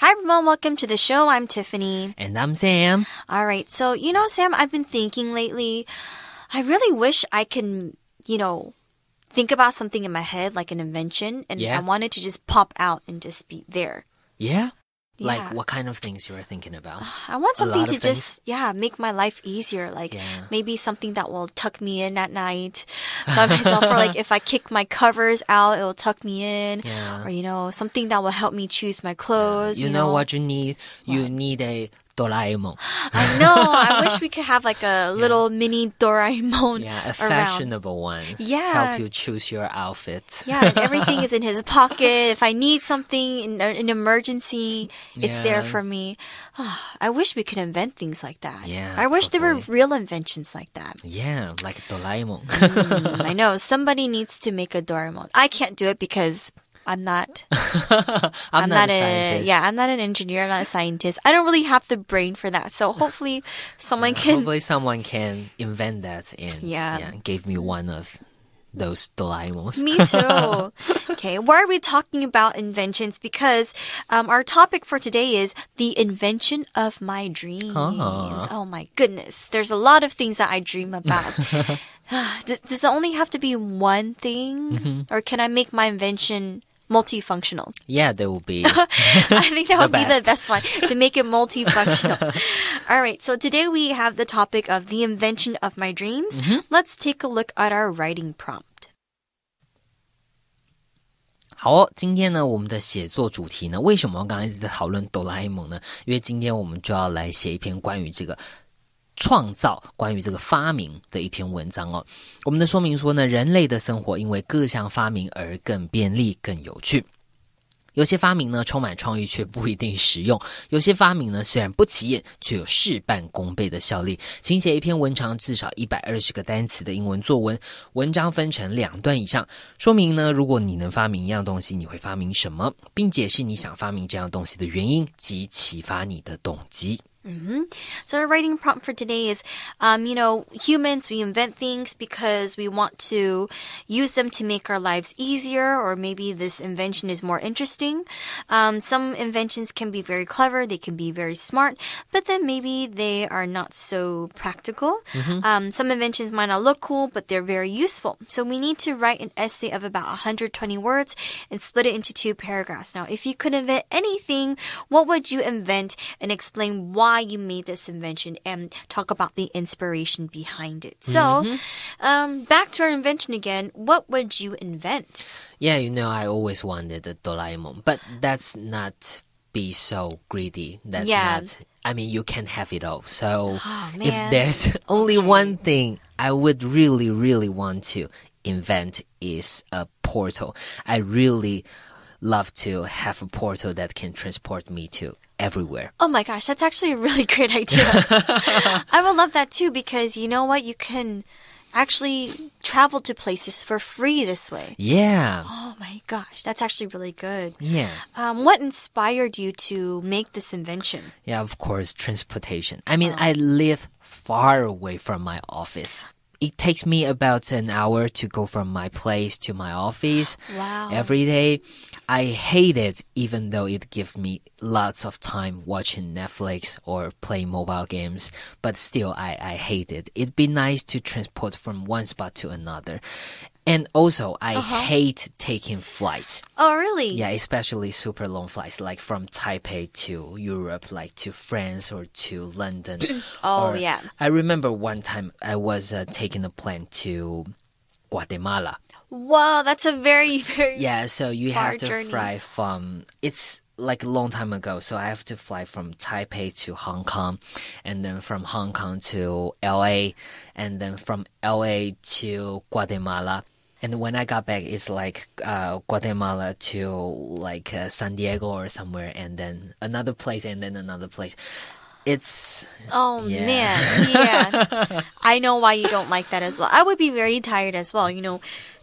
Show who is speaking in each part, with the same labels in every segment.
Speaker 1: Hi, everyone. Welcome to the show. I'm Tiffany. And I'm Sam. All right. So, you know, Sam, I've been thinking lately, I really wish I can, you know, think about something in my head, like an invention, and yeah. I wanted to just pop out and just be there. Yeah. Yeah. Like
Speaker 2: what kind of things you are thinking about? I want something to just
Speaker 1: yeah make my life easier. Like yeah. maybe something that will tuck me in at night
Speaker 2: by myself, or like
Speaker 1: if I kick my covers out, it will tuck me in. Yeah. Or you know something that will help me
Speaker 2: choose my clothes. You, you know, know, what you need? What? You need a Doraemon.
Speaker 1: I know. I wish we could have like a little yeah. mini Doraemon. Yeah, a fashionable
Speaker 2: one. Yeah. Help you choose your outfit. yeah, everything is in
Speaker 1: his pocket. If I need something in uh, an emergency, it's yeah. there for me. Oh, I wish we could invent things like that. Yeah. I wish totally. there were real inventions like that. Yeah, like
Speaker 2: Doraemon. mm,
Speaker 1: I know. Somebody needs to make a Doraemon. I can't do it because I'm not. I'm,
Speaker 2: I'm, not, not a, a, yeah.
Speaker 1: I'm not an engineer. I'm not a scientist. I don't really have the brain for that. So hopefully, someone yeah, uh, can. Hopefully,
Speaker 2: someone can invent that and yeah. yeah gave me one of those Doraemons. Me
Speaker 1: too. okay, why are we talking about inventions? Because um, our topic for today is the invention of my dreams. Oh. oh my goodness, there's a lot of things that I dream about. does, does it only have to be one thing, mm -hmm. or can I make my invention? multifunctional.
Speaker 2: Yeah, there will be. I
Speaker 1: think that would best. be the best one to make it multifunctional. All right, so today we have the topic of the invention of my dreams. Mm -hmm. Let's take a look at our writing prompt.
Speaker 2: A 梦呢？因为今天我们就要来写一篇关于这个创造关于这个发明的一篇文章哦。我们的说明说呢，人类的生活因为各项发明而更便利、更有趣。有些发明呢充满创意，却不一定实用；有些发明呢虽然不起眼，却有事半功倍的效力。请写一篇文章，至少一百二十个单词的英文作文。文章分成两段以上。说明呢，如果你能发明一样东西，你会发明什么，并解释你想发明这样东西的原因及启发你的动机。
Speaker 1: Mm-hmm. So our writing prompt for today is, um, you know, humans we invent things because we want to use them to make our lives easier, or maybe this invention is more interesting. Um, some inventions can be very clever, they can be very smart, but then maybe they are not so practical. Mm-hmm. Um, some inventions might not look cool, but they're very useful. So we need to write an essay of about 120 words and split it into two paragraphs. Now, if you could invent anything, what would you invent and explain why? why you made this invention and talk about the inspiration behind it. So, mm -hmm. um, back to our invention again. What would you invent?
Speaker 2: Yeah, you know, I always wanted a Doraemon, but that's not be so greedy. That's yeah. not. I mean, you can have it all. So, oh, if there's only one thing I would really, really want to invent is a portal. I really love to have a portal that can transport me to everywhere.
Speaker 1: Oh my gosh, that's actually a really great idea. I would love that too because you know what? You can actually travel to places for free this way.
Speaker 2: Yeah.
Speaker 1: Oh my gosh, that's actually really good. Yeah. Um, what inspired you to make this invention?
Speaker 2: Yeah, of course, transportation. I mean, oh. I live far away from my office it takes me about an hour to go from my place to my office wow. every day. I hate it even though it gives me lots of time watching Netflix or play mobile games, but still I, I hate it. It'd be nice to transport from one spot to another. And also, I uh -huh. hate taking flights.
Speaker 1: Oh, really? Yeah,
Speaker 2: especially super long flights, like from Taipei to Europe, like to France or to London. oh, or, yeah. I remember one time I was uh, taking a plane to Guatemala.
Speaker 1: Wow, that's a very very
Speaker 2: yeah. So you have to journey. fly from it's like a long time ago. So I have to fly from Taipei to Hong Kong, and then from Hong Kong to L.A., and then from L.A. to Guatemala. And when I got back, it's like uh, Guatemala to like uh, San Diego or somewhere, and then another place, and then another place it's
Speaker 1: oh yeah. man
Speaker 2: yeah
Speaker 1: i know why you don't like that as well i would be very tired as well you know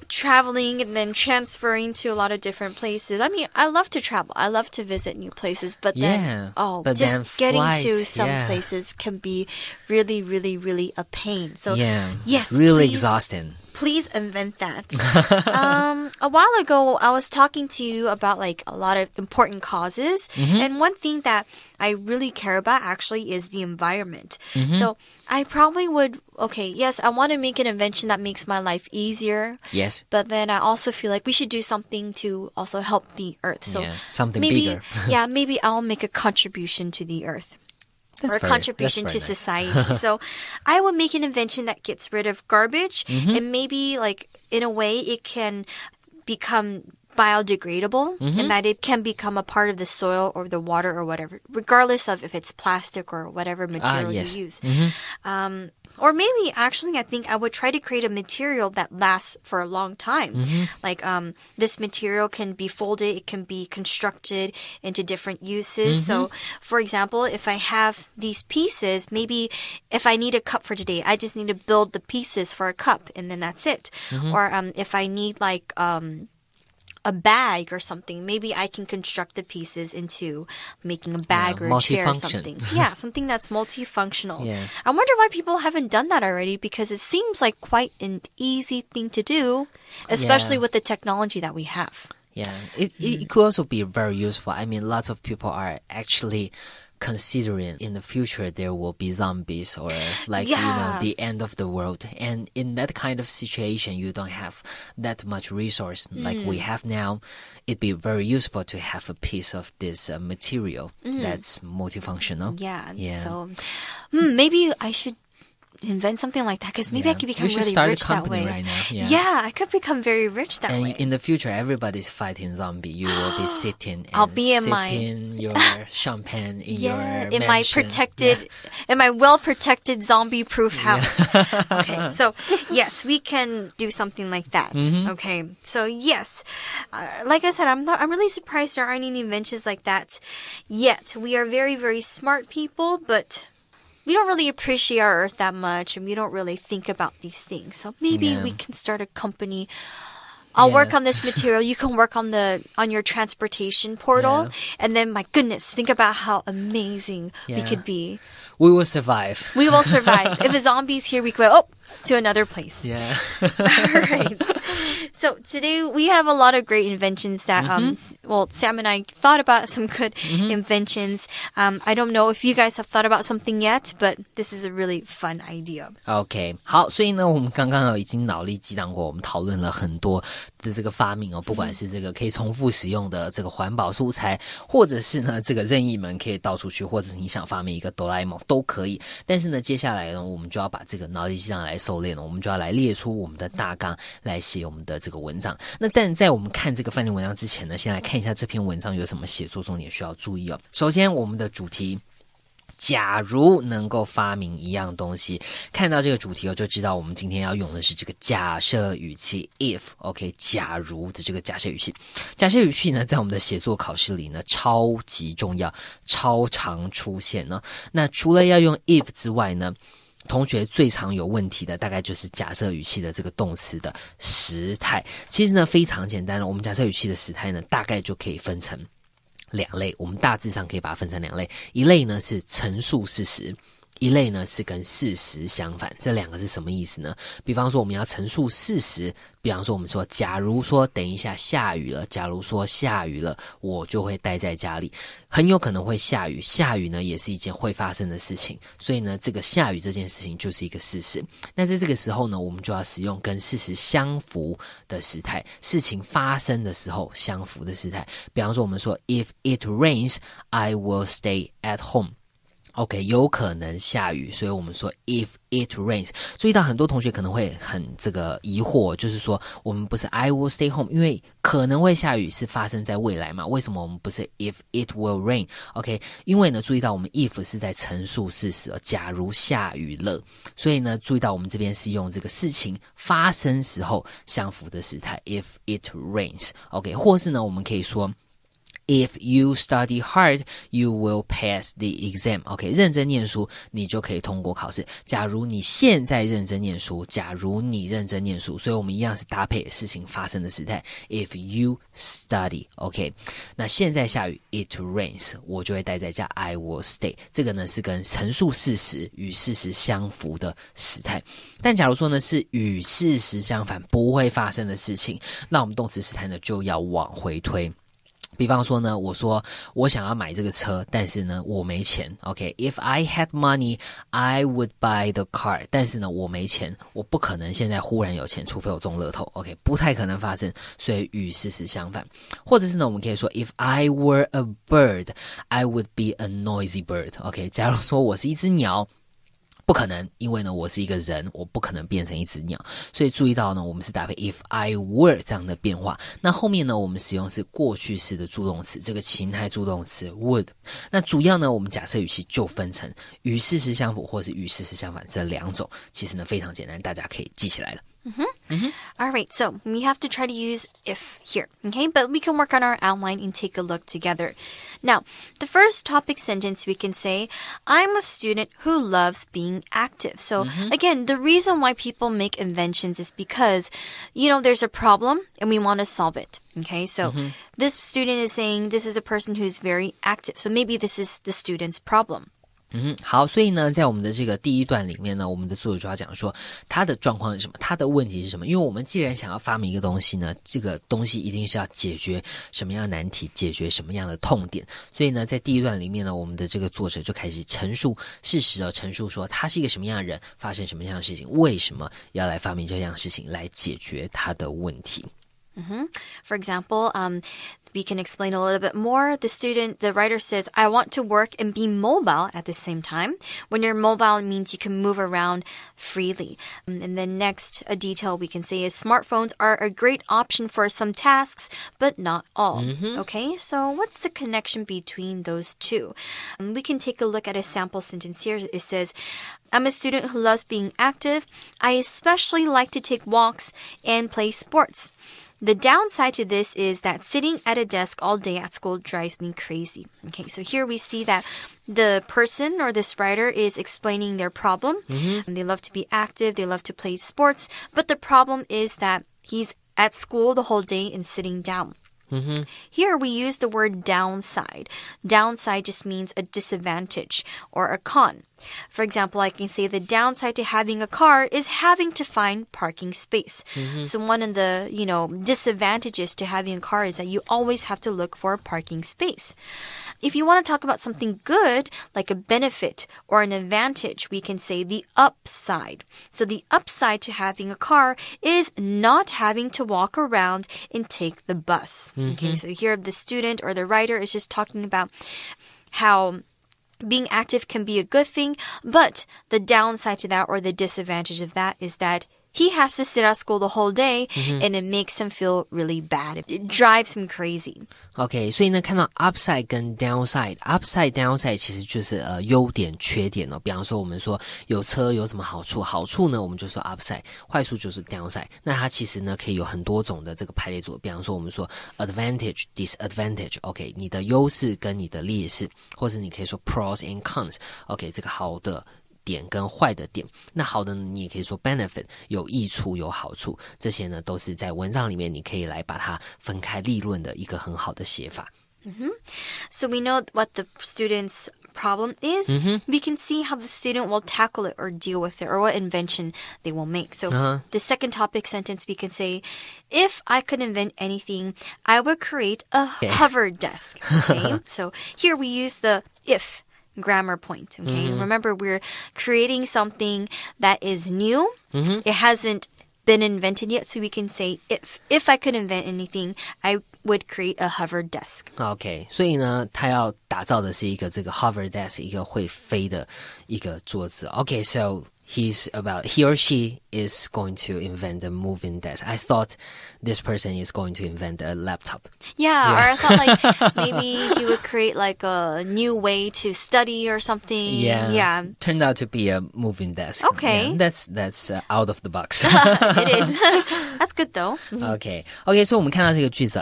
Speaker 1: traveling and then transferring to a lot of different places i mean i love to travel i love to visit new places but then yeah, oh but just then getting flights, to some yeah. places can be really really really a pain so yeah yes really please, exhausting please invent that. um, a while ago, I was talking to you about like a lot of important causes, mm -hmm. and one thing that I really care about actually is the environment. Mm -hmm. So I probably would. Okay, yes, I want to make an invention that makes my life easier. Yes, but then I also feel like we should do something to also help the earth. So yeah, something maybe, bigger. yeah, maybe I'll make a contribution to the earth.
Speaker 2: That's or a contribution to nice. society. so
Speaker 1: I would make an invention that gets rid of garbage mm-hmm. and maybe like in a way it can become biodegradable mm-hmm. and that it can become a part of the soil or the water or whatever, regardless of if it's plastic or whatever ah, material yes. you use. Mm-hmm. Um, or maybe actually, I think I would try to create a material that lasts for a long time. Mm -hmm. Like um, this material can be folded, it can be constructed into different uses. Mm -hmm. So, mm-hmm. for example, if I have these pieces, maybe if I need a cup for today, I just need to build the pieces for a cup and then that's it. Mm -hmm. Or um, if I need like, um, a bag or something. Maybe I can construct the pieces into making a bag yeah, or a chair or something. yeah, something that's multifunctional. Yeah. I wonder why people haven't done that already because it seems like quite an easy thing to do, especially yeah. with the technology that we have.
Speaker 2: Yeah, it, it could also be very useful. I mean, lots of people are actually considering in the future there will be zombies or like yeah. you know the end of the world and in that kind of situation you don't have that much resource mm. like we mm. have now it'd be very useful to have a piece of this uh, material mm. that's multifunctional yeah yeah so
Speaker 1: mm, maybe i should invent something like that because maybe yeah. I could become really rich that way. Right yeah. yeah. I could become very rich that and way.
Speaker 2: In the future, everybody's fighting zombie. You will be sitting. I'll be in my your champagne in yeah, your in mansion. my
Speaker 1: protected, yeah. in my well protected zombie proof house.
Speaker 2: okay, so
Speaker 1: yes, we can do something like that. Mm-hmm. Okay, so yes, uh, like I said, I'm not. I'm really surprised there aren't any inventions like that yet. We are very very smart people, but we don't really appreciate our earth that much and we don't really think about these things. So maybe we can start a company. I'll yeah. work on this material. You can work on the on your transportation portal, yeah. and then my goodness, think about how amazing yeah. we could be.
Speaker 2: We will survive.
Speaker 1: We will survive. if a zombie's here, we go. Oh, to another place.
Speaker 2: Yeah. All
Speaker 1: right. So today we have a lot of great inventions that, um, mm-hmm. well, Sam and I thought about some good mm-hmm. inventions. Um, I don't know if you guys have thought about something yet, but this is a really fun idea.
Speaker 2: 好，所以呢，我们刚刚已经脑力激荡过，我们讨论了很多。的这个发明哦，不管是这个可以重复使用的这个环保素材，或者是呢这个任意门可以倒出去，或者是你想发明一个哆啦 A 梦都可以。但是呢，接下来呢，我们就要把这个脑力激荡来狩猎了，我们就要来列出我们的大纲来写我们的这个文章。那但在我们看这个范例文章之前呢，先来看一下这篇文章有什么写作重点需要注意哦。首先，我们的主题。假如能够发明一样东西，看到这个主题我就知道，我们今天要用的是这个假设语气 if，OK，假如的这个假设语气。假设语气呢，在我们的写作考试里呢，超级重要，超常出现呢。那除了要用 if 之外呢，同学最常有问题的大概就是假设语气的这个动词的时态。其实呢，非常简单了，我们假设语气的时态呢，大概就可以分成。两类，我们大致上可以把它分成两类。一类呢是陈述事实。一类呢是跟事实相反，这两个是什么意思呢？比方说我们要陈述事实，比方说我们说，假如说等一下下雨了，假如说下雨了，我就会待在家里。很有可能会下雨，下雨呢也是一件会发生的事情，所以呢，这个下雨这件事情就是一个事实。那在这个时候呢，我们就要使用跟事实相符的时态，事情发生的时候相符的时态。比方说我们说，If it rains, I will stay at home. OK，有可能下雨，所以我们说 If it rains。注意到很多同学可能会很这个疑惑，就是说我们不是 I will stay home，因为可能会下雨是发生在未来嘛？为什么我们不是 If it will rain？OK，因为呢，注意到我们 If 是在陈述事实，假如下雨了，所以呢，注意到我们这边是用这个事情发生时候相符的时态 If it rains。OK，或是呢，我们可以说。If you study hard, you will pass the exam. OK，认真念书，你就可以通过考试。假如你现在认真念书，假如你认真念书，所以我们一样是搭配事情发生的时态。If you study, OK，那现在下雨，It rains，我就会待在家，I will stay。这个呢是跟陈述事实与事实相符的时态，但假如说呢是与事实相反不会发生的事情，那我们动词时态呢就要往回推。比方说呢，我说我想要买这个车，但是呢我没钱。OK，if I had money，I would buy the car。但是呢我没钱，我不可能现在忽然有钱，除非我中乐透。OK，不太可能发生，所以与事实相反。或者是呢，我们可以说，if I were a bird，I would be a noisy bird。OK，假如说我是一只鸟。不可能，因为呢，我是一个人，我不可能变成一只鸟。所以注意到呢，我们是搭配 if I were 这样的变化。那后面呢，我们使用是过去式的助动词，这个情态助动词 would。那主要呢，我们假设语气就分成与事实相符或是与事实相反这两种。其实呢，非常简单，大家可以记起来了。Mm-hmm. Mm-hmm.
Speaker 1: All right, so we have to try to use if here, okay? But we can work on our outline and take a look together. Now, the first topic sentence we can say, I'm a student who loves being active. So, mm-hmm. again, the reason why people make inventions is because, you know, there's a problem and we want to solve it. Okay, so mm-hmm. this student is saying this is a person who's very active. So maybe this is the student's problem.
Speaker 2: 嗯，好，所以呢，在我们的这个第一段里面呢，我们的作者主要讲说他的状况是什么，他的问题是什么。因为我们既然想要发明一个东西呢，这个东西一定是要解决什么样的难题，解决什么样的痛点。所以呢，在第一段里面呢，我们的这个作者就开始陈述事实了，陈述说他是一个什么样的人，发生什么样的事情，为什么要来发明这样事情，来解决他的问题。
Speaker 1: Mm-hmm. For example, um, we can explain a little bit more. The student, the writer says, I want to work and be mobile at the same time. When you're mobile, it means you can move around freely. Um, and then next, a detail we can say is smartphones are a great option for some tasks, but not all. Mm-hmm. Okay, so what's the connection between those two? Um, we can take a look at a sample sentence here. It says, I'm a student who loves being active. I especially like to take walks and play sports. The downside to this is that sitting at a desk all day at school drives me crazy. Okay, so here we see that the person or this writer is explaining their problem. Mm-hmm. They love to be active, they love to play sports, but the problem is that he's at school the whole day and sitting down. Mm-hmm. Here we use the word downside. Downside just means a disadvantage or a con. For example, I can say the downside to having a car is having to find parking space. Mm-hmm. So one of the, you know, disadvantages to having a car is that you always have to look for a parking space. If you want to talk about something good, like a benefit or an advantage, we can say the upside. So the upside to having a car is not having to walk around and take the bus. Mm-hmm. Okay, so here the student or the writer is just talking about how being active can be a good thing, but the downside to that or the disadvantage of that is that he has to sit at school the whole day, mm -hmm. and it makes him feel really bad. It drives him crazy.
Speaker 2: Okay, so you OK，所以呢，看到 upside 跟 downside，upside downside 其实就是呃优点、缺点哦。比方说，我们说有车有什么好处？好处呢，我们就说 upside；坏处就是 downside。那它其实呢，可以有很多种的这个排列组。比方说，我们说 advantage、disadvantage。OK，你的优势跟你的劣势，或是你可以说 pros and cons。OK，这个好的点跟坏的点。那好的，你也可以说 benefit -hmm.
Speaker 1: So we know what the students problem is, mm -hmm. we can see how the student will tackle it or deal with it or what invention they will make. So, uh -huh. the second topic sentence, we can say, If I could invent anything, I would create a okay. hover desk. Okay? so, here we use the if grammar point. Okay. Mm -hmm. Remember, we're creating something that is new. Mm -hmm. It hasn't been invented yet, so we can say if if I could invent anything, I would create a hover desk.
Speaker 2: OK，所以呢，他要打造的是一个这个 hover so he's about he or she is going to invent a moving desk. I thought this person is going to invent a laptop.
Speaker 1: Yeah, yeah. or I thought like maybe he would create like a new way to study or something. Yeah, yeah.
Speaker 2: Turned out to be a moving desk. Okay, yeah, that's that's uh, out of the box. it is. that's good though. Mm-hmm. Okay, okay. So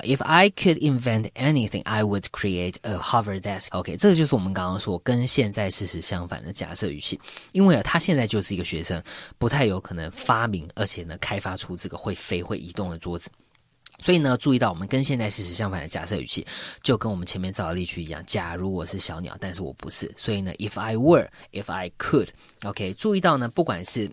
Speaker 2: If I could invent anything, I would create a hover desk. Okay, just OK，这个就是我们刚刚说跟现在事实相反的假设语气，因为啊，他现在就是一个学生，不太有可能。发明，而且呢，开发出这个会飞、会移动的桌子。所以呢，注意到我们跟现在事实相反的假设语气，就跟我们前面造的例句一样。假如我是小鸟，但是我不是。所以呢，if I were，if I could，OK。注意到呢，不管是。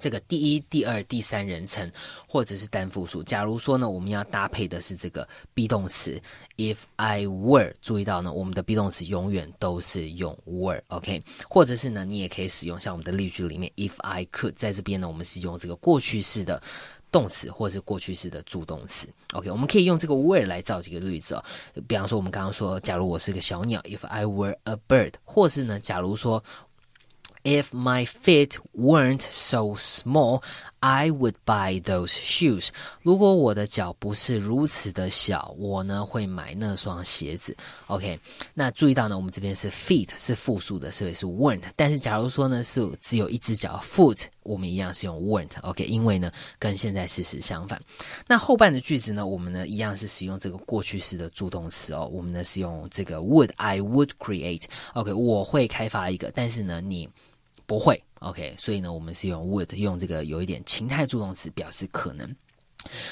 Speaker 2: 这个第一、第二、第三人称，或者是单复数。假如说呢，我们要搭配的是这个 be 动词，if I were。注意到呢，我们的 be 动词永远都是用 were，OK？或者是呢，你也可以使用像我们的例句里面，if I could，在这边呢，我们是用这个过去式的动词，或者是过去式的助动词，OK？我们可以用这个 were 来造几个例子哦。比方说，我们刚刚说，假如我是个小鸟，if I were a bird，或是呢，假如说。If my feet weren't so small, I would buy those shoes. 如果我的脚不是如此的小，我呢会买那双鞋子。OK，那注意到呢，我们这边是 feet 是复数的，所以是 weren't。但是假如说呢是只有一只脚 foot，我们一样是用 weren't。OK，因为呢跟现在事实相反。那后半的句子呢，我们呢一样是使用这个过去式的助动词哦，我们呢是用这个 would。I would create。OK，我会开发一个，但是呢你。不会，OK，所以呢，我们是用 would，用这个有一点情态助动词表示可能。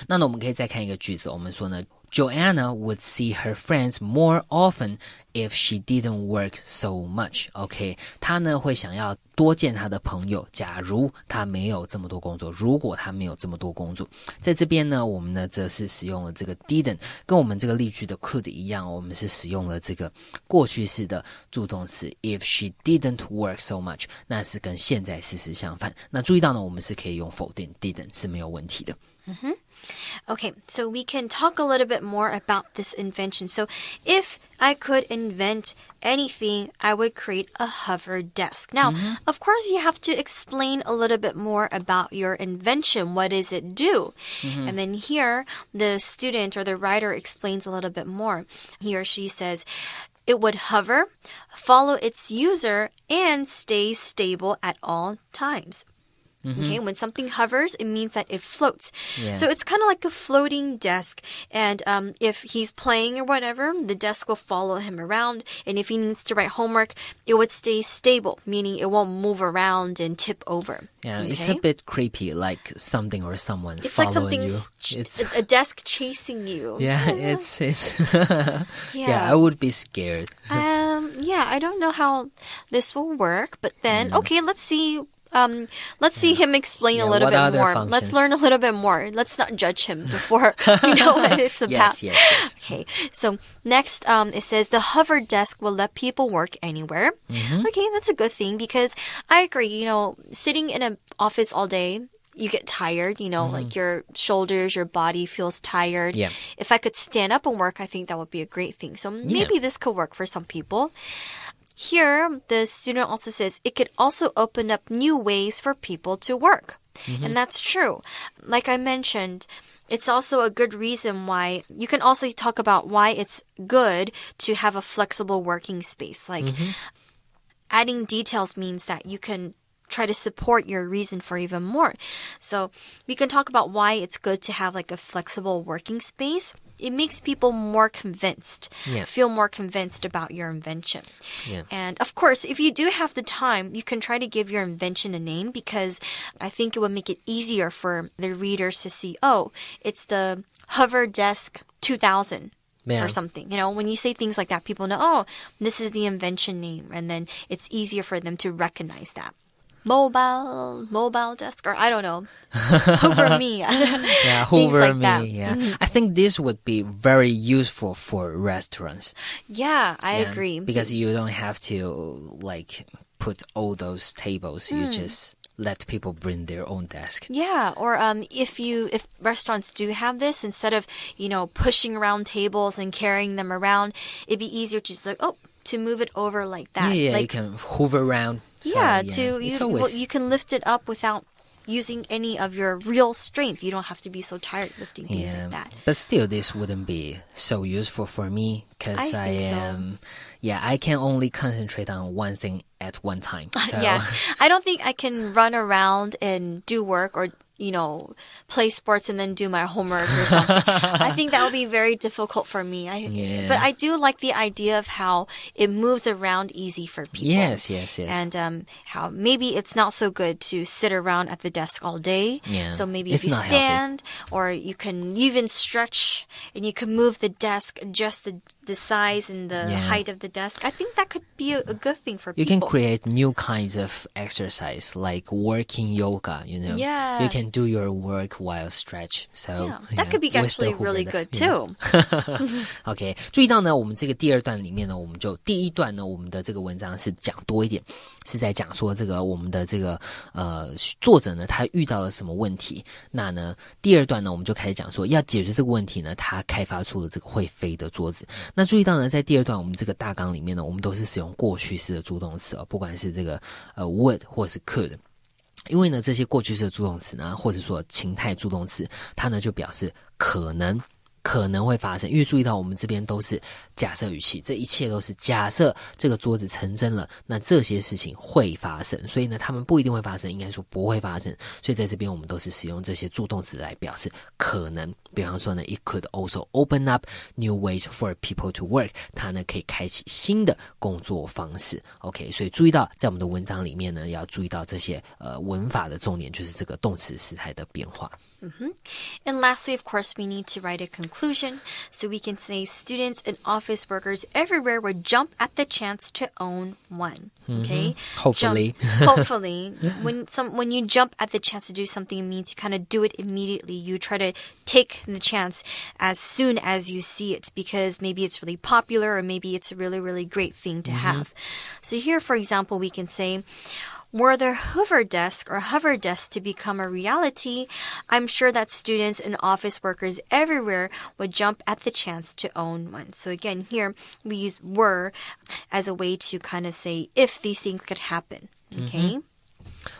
Speaker 2: 那呢，我们可以再看一个句子，我们说呢。Joanna would see her friends more often if she didn't work so much. OK，她呢会想要多见她的朋友，假如她没有这么多工作。如果她没有这么多工作，在这边呢，我们呢则是使用了这个 didn't，跟我们这个例句的 could 一样，我们是使用了这个过去式的助动词。If she didn't work so much，那是跟现在事实相反。那注意到呢，我们是可以用否定 didn't 是没有问题的。
Speaker 1: 嗯哼。Okay, so we can talk a little bit more about this invention. So, if I could invent anything, I would create a hover desk. Now, mm -hmm. of course, you have to explain a little bit more about your invention. What does it do? Mm -hmm. And then here, the student or the writer explains a little bit more. He or she says, it would hover, follow its user, and stay stable at all times. Mm-hmm. Okay, when something hovers, it means that it floats. Yes. So it's kind of like a floating desk. And um, if he's playing or whatever, the desk will follow him around. And if he needs to write homework, it would stay stable, meaning it won't move around and tip over. Yeah, okay? it's a
Speaker 2: bit creepy, like something or someone it's following like something's you.
Speaker 1: a desk chasing you. Yeah, yeah. it's
Speaker 2: it's. yeah. yeah, I would be scared.
Speaker 1: um. Yeah, I don't know how this will work, but then mm. okay, let's see um, let's see him explain yeah, a little bit more. Functions? Let's learn a little bit more. Let's not judge him before we know what it's about. yes, yes, yes. Okay. So next, um, it says the hover desk will let people work anywhere. Mm -hmm. Okay, that's a good thing because I agree. You know, sitting in an office all day you get tired, you know, mm -hmm. like mm-hmm. your shoulders, your body feels tired. Yeah. If I could stand up and work, I think that would be a great thing. So maybe yeah. this could work for some people. Here, the student also says it could also open up new ways for people to work. Mm -hmm. And that's true. Like I mentioned, it's also a good reason why you can also talk about why it's good to have a flexible working space. Like mm -hmm. adding details means that you can try to support your reason for even more. So we can talk about why it's good to have like a flexible working space it makes people more convinced, yeah. feel more convinced about your invention. Yeah. And of course, if you do have the time, you can try to give your invention a name because I think it would make it easier for the readers to see, oh, it's the Hover Desk 2000. Yeah. or something. You know, when you say things like that, people know, oh, this is the invention name. And then it's easier for them to recognize that mobile mobile desk or I don't know
Speaker 2: hover
Speaker 1: me yeah hover like me that. yeah mm-hmm. I
Speaker 2: think this would be very useful for restaurants
Speaker 1: yeah I yeah, agree because
Speaker 2: you don't have to like put all those tables mm. you hmm. just let people bring their own desk.
Speaker 1: Yeah, or um, if you if restaurants do have this, instead of you know pushing around tables and carrying them around, it'd be easier to just like oh to move it over like that. Yeah, yeah like, you can
Speaker 2: hover around, so, yeah, yeah, to you, always... well, you
Speaker 1: can lift it up without using any of your real strength. You don't have to be so tired lifting things yeah. like
Speaker 2: that. But still, this wouldn't be so useful for me because I, I am. So. Yeah, I can only concentrate on one thing at one time. So. yeah,
Speaker 1: I don't think I can run around and do work or you know, play sports and then do my homework or something. I think that would be very difficult for me. I, yeah. But I do like the idea of how it moves around easy for people. Yes,
Speaker 2: yes, yes. And
Speaker 1: um, how maybe it's not so good to sit around at the desk all day. Yeah. So maybe it's if you stand healthy. or you can even stretch and you can move the desk, adjust the the size and the yeah. height of the desk. I think that could be a, a good thing for you people. You can create
Speaker 2: new kinds of exercise like working yoga, you know. Yeah. You can do your work while stretch. So yeah, that could be actually really good too. OK，注意到呢，我们这个第二段里面呢，我们就第一段呢，我们的这个文章是讲多一点，是在讲说这个我们的这个呃作者呢他遇到了什么问题。那呢第二段呢我们就开始讲说要解决这个问题呢，他开发出了这个会飞的桌子。那注意到呢，在第二段我们这个大纲里面呢，我们都是使用过去式的助动词哦，不管是这个呃 would 或是 could，因为呢这些过去式的助动词呢，或者说情态助动词，它呢就表示可能。可能会发生，因为注意到我们这边都是假设语气，这一切都是假设这个桌子成真了，那这些事情会发生。所以呢，他们不一定会发生，应该说不会发生。所以在这边我们都是使用这些助动词来表示可能。比方说呢，it could also open up new ways for people to work。它呢可以开启新的工作方式。OK，所以注意到在我们的文章里面呢，要注意到这些呃文法的重点就是这个动词时态的变化。
Speaker 1: Mm -hmm. And lastly, of course, we need to write a conclusion. So we can say students and office workers everywhere would jump at the chance to own one. Mm-hmm. Okay. Mm -hmm. Hopefully. Jump, hopefully, when some when you jump at the chance to do something, it means you kind of do it immediately. You try to take the chance as soon as you see it because maybe it's really popular or maybe it's a really really great thing to mm -hmm. have. So here, for example, we can say, were the hover desk or hover desk to become a reality, I'm sure that students and office workers everywhere would jump at the chance to own one. So again, here we use were as a way to kind of say if these things could happen.
Speaker 2: Okay. Mm -hmm.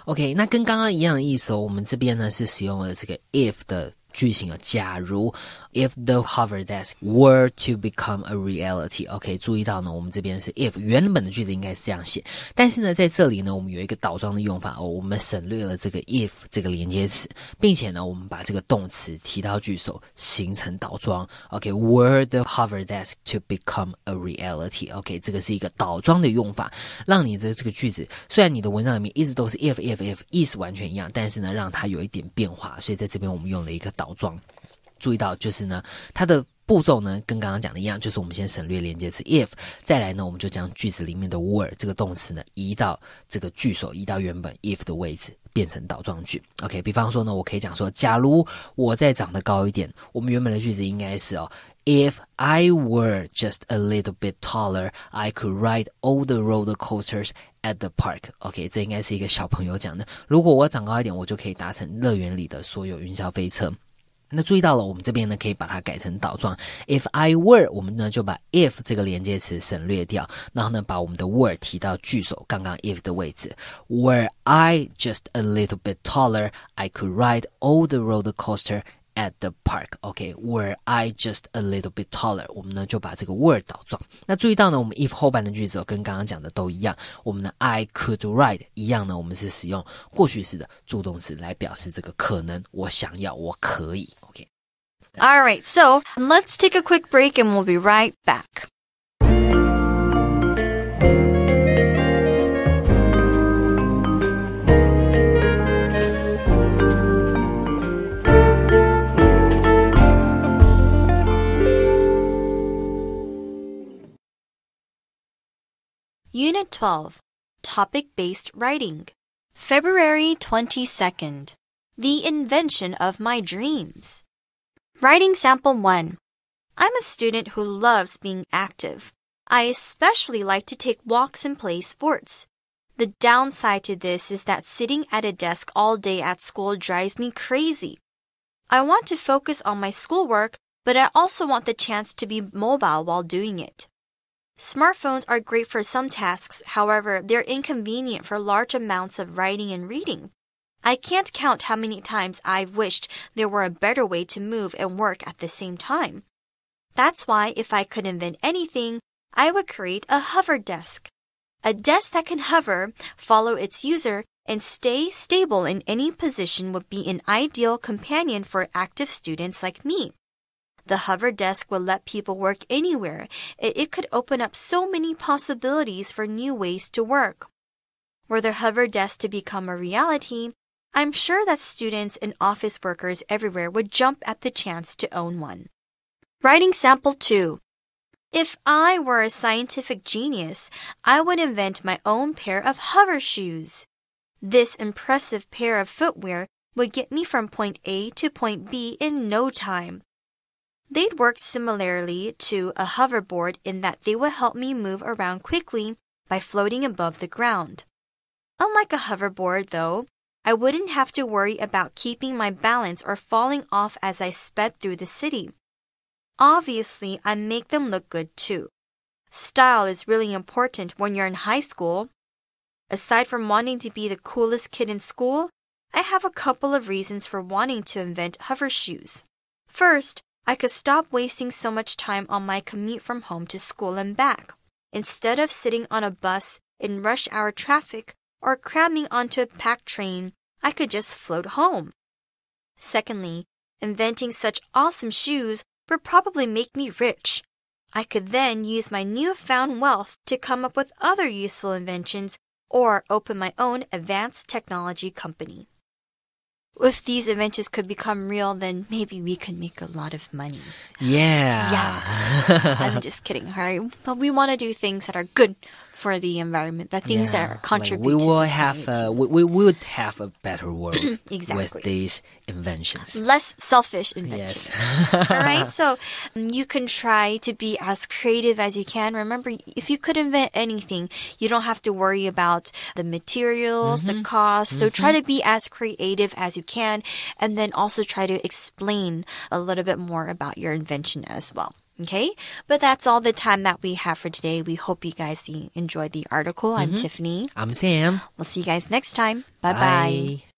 Speaker 2: OK，那跟刚刚一样的意思哦。我们这边呢是使用了这个 if 的句型啊，假如 if the hover desk were to become a reality，OK，注意到呢，我们这边是 if，原本的句子应该是这样写，但是呢，在这里呢，我们有一个倒装的用法哦，我们省略了这个 if 这个连接词，并且呢，我们把这个动词提到句首，形成倒装，OK，were the hover desk to become a reality，OK，这个是一个倒装的用法，让你的这个句子虽然你的文章里面一直都是 if if if 意思完全一样，但是呢，让它有一点变化，所以在这边我们用了一个倒。倒装，注意到就是呢，它的步骤呢跟刚刚讲的一样，就是我们先省略连接词 if，再来呢我们就将句子里面的 were 这个动词呢移到这个句首，移到原本 if 的位置，变成倒装句。OK，比方说呢，我可以讲说，假如我再长得高一点，我们原本的句子应该是哦，If I were just a little bit taller, I could ride all the roller coasters at the park。OK，这应该是一个小朋友讲的，如果我长高一点，我就可以搭乘乐园里的所有云霄飞车。那注意到了，我们这边呢可以把它改成倒装。If I were，我们呢就把 if 这个连接词省略掉，然后呢把我们的 were 提到句首，刚刚 if 的位置。Were I just a little bit taller，I could ride all the roller coaster at the park。OK，Were I just a little bit taller，我们呢就把这个 were 倒装。那注意到呢，我们 if 后半的句子跟刚刚讲的都一样。我们的 I could ride，一样呢，我们是使用过去式的助动词来表示这个可能，我想要，我可以。
Speaker 1: All right, so let's take a quick break and we'll be right back. Unit 12 Topic Based Writing February 22nd The Invention of My Dreams Writing Sample 1 I'm a student who loves being active. I especially like to take walks and play sports. The downside to this is that sitting at a desk all day at school drives me crazy. I want to focus on my schoolwork, but I also want the chance to be mobile while doing it. Smartphones are great for some tasks, however, they're inconvenient for large amounts of writing and reading. I can't count how many times I've wished there were a better way to move and work at the same time. That's why if I could invent anything, I would create a hover desk. A desk that can hover, follow its user, and stay stable in any position would be an ideal companion for active students like me. The hover desk would let people work anywhere. It could open up so many possibilities for new ways to work. Were the hover desk to become a reality, I'm sure that students and office workers everywhere would jump at the chance to own one. Writing sample 2. If I were a scientific genius, I would invent my own pair of hover shoes. This impressive pair of footwear would get me from point A to point B in no time. They'd work similarly to a hoverboard in that they would help me move around quickly by floating above the ground. Unlike a hoverboard, though, I wouldn't have to worry about keeping my balance or falling off as I sped through the city. Obviously, I make them look good too. Style is really important when you're in high school. Aside from wanting to be the coolest kid in school, I have a couple of reasons for wanting to invent hover shoes. First, I could stop wasting so much time on my commute from home to school and back. Instead of sitting on a bus in rush hour traffic, or cramming onto a packed train, I could just float home. Secondly, inventing such awesome shoes would probably make me rich. I could then use my newfound wealth to come up with other useful inventions or open my own advanced technology company if these adventures could become real, then maybe we could make a lot of money.
Speaker 2: Yeah. Yeah. I'm just
Speaker 1: kidding, Harry. But we want to do things that are good for the environment, That things yeah, that are contribute. Like we will have
Speaker 2: a we, we would have a better world exactly. with these inventions.
Speaker 1: Less selfish inventions.
Speaker 2: Yes. All right.
Speaker 1: So you can try to be as creative as you can. Remember, if you could invent anything, you don't have to worry about the materials, mm -hmm. the mm-hmm. cost. So mm -hmm. try mm-hmm. to be as creative as you can, and then also try to explain a little bit more about your invention as well. Okay, but that's all the time that we have for today. We hope you guys enjoyed the article. Mm -hmm. I'm mm-hmm. Tiffany. I'm Sam. We'll see you guys next time. Bye bye.
Speaker 2: bye.